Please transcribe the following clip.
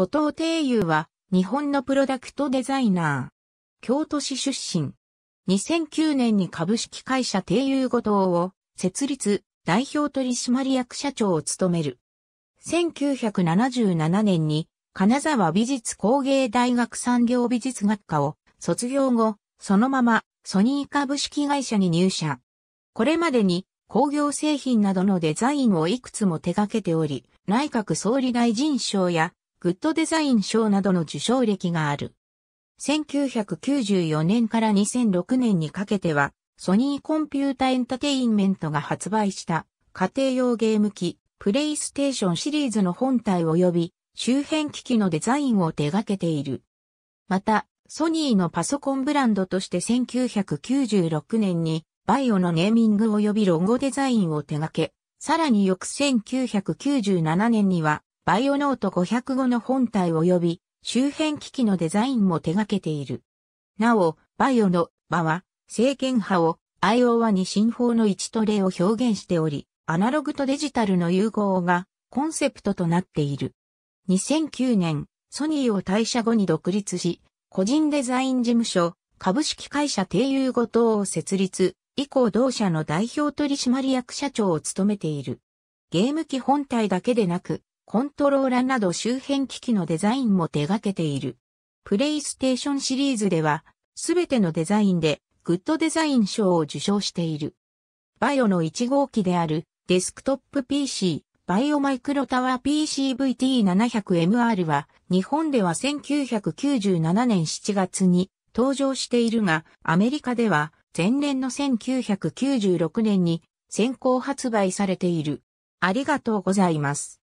後藤定友は日本のプロダクトデザイナー。京都市出身。2009年に株式会社定友後藤を設立、代表取締役社長を務める。1977年に金沢美術工芸大学産業美術学科を卒業後、そのままソニー株式会社に入社。これまでに工業製品などのデザインをいくつも手掛けており、内閣総理大臣賞やグッドデザイン賞などの受賞歴がある。1994年から2006年にかけては、ソニーコンピュータエンタテインメントが発売した家庭用ゲーム機、プレイステーションシリーズの本体及び周辺機器のデザインを手掛けている。また、ソニーのパソコンブランドとして1996年にバイオのネーミング及びロゴデザインを手掛け、さらに翌1997年にはバイオノート505の本体及び周辺機器のデザインも手掛けている。なお、バイオの場は、政権派を、アイオワに新法の一トレを表現しており、アナログとデジタルの融合がコンセプトとなっている。2009年、ソニーを退社後に独立し、個人デザイン事務所、株式会社定友後等を設立、以降同社の代表取締役社長を務めている。ゲーム機本体だけでなく、コントローラなど周辺機器のデザインも手掛けている。プレイステーションシリーズでは、すべてのデザインで、グッドデザイン賞を受賞している。バイオの1号機である、デスクトップ PC、バイオマイクロタワー PCVT700MR は、日本では1997年7月に登場しているが、アメリカでは、前年の1996年に先行発売されている。ありがとうございます。